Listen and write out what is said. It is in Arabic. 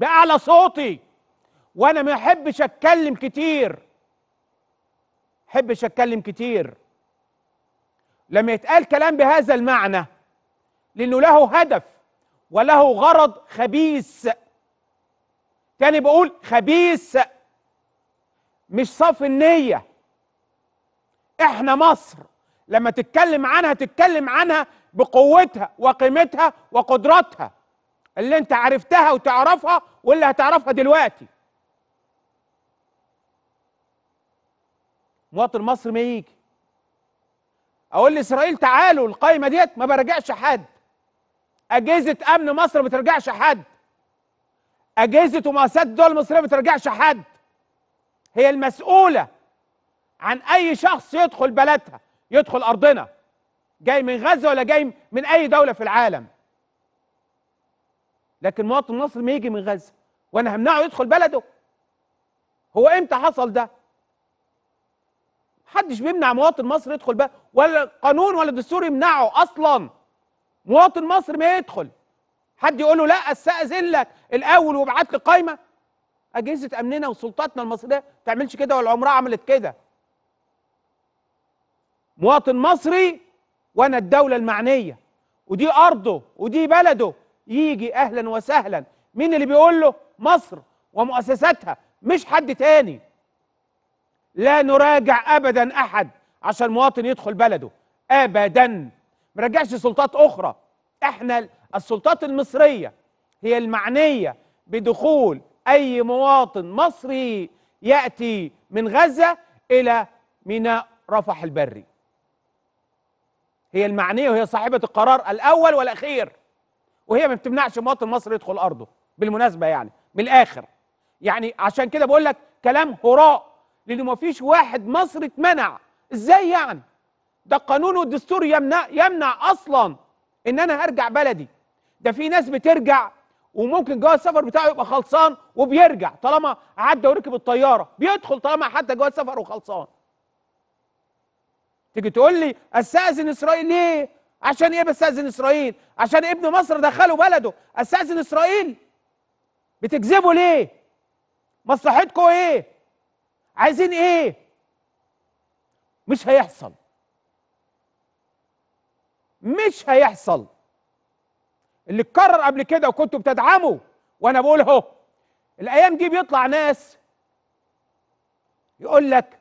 باعلى صوتي وانا ما احبش اتكلم كتير احبش اتكلم كتير لما يتقال كلام بهذا المعنى لانه له هدف وله غرض خبيث تاني بقول خبيث مش صافي النية احنا مصر لما تتكلم عنها تتكلم عنها بقوتها وقيمتها وقدراتها اللي انت عرفتها وتعرفها واللي هتعرفها دلوقتي مواطن مصر ما يجي اقول لاسرائيل تعالوا القايمه ديت ما برجعش حد اجهزه امن مصر ما بترجعش حد اجهزه ومؤسسات الدول المصريه ما بترجعش حد هي المسؤوله عن اي شخص يدخل بلدها يدخل ارضنا جاي من غزه ولا جاي من اي دوله في العالم لكن مواطن مصري ما يجي من غزه وانا همنعه يدخل بلده هو امتى حصل ده محدش بيمنع مواطن مصري يدخل بلده ولا قانون ولا دستور يمنعه اصلا مواطن مصري ما يدخل حد يقول له لا استاذن لك الاول وابعت لي قايمه اجهزه امننا وسلطاتنا المصريه ما تعملش كده ولا عمرها عملت كده مواطن مصري وانا الدوله المعنيه ودي ارضه ودي بلده يجي اهلا وسهلا مين اللي بيقول له مصر ومؤسساتها مش حد تاني لا نراجع ابدا احد عشان مواطن يدخل بلده ابدا مرجعش سلطات اخرى احنا السلطات المصريه هي المعنيه بدخول اي مواطن مصري ياتي من غزه الى ميناء رفح البري هي المعنيه وهي صاحبه القرار الاول والاخير وهي ما بتمنعش مواطن مصري يدخل ارضه بالمناسبه يعني من الاخر يعني عشان كده بقول لك كلام هراء لانه ما فيش واحد مصري اتمنع ازاي يعني ده القانون والدستور يمنع يمنع اصلا ان انا ارجع بلدي ده في ناس بترجع وممكن جواز السفر بتاعه يبقى خلصان وبيرجع طالما عدى وركب الطياره بيدخل طالما حتى جواز سفر وخلصان تيجي تقول لي استاذن اسرائيل ليه عشان ايه بستاذن اسرائيل عشان ابن مصر دخله بلده استاذن اسرائيل بتكذبوا ليه مصلحتكم ايه عايزين ايه مش هيحصل مش هيحصل اللي اتكرر قبل كده وكنتوا بتدعموا وانا بقول اهو الايام دي بيطلع ناس يقول لك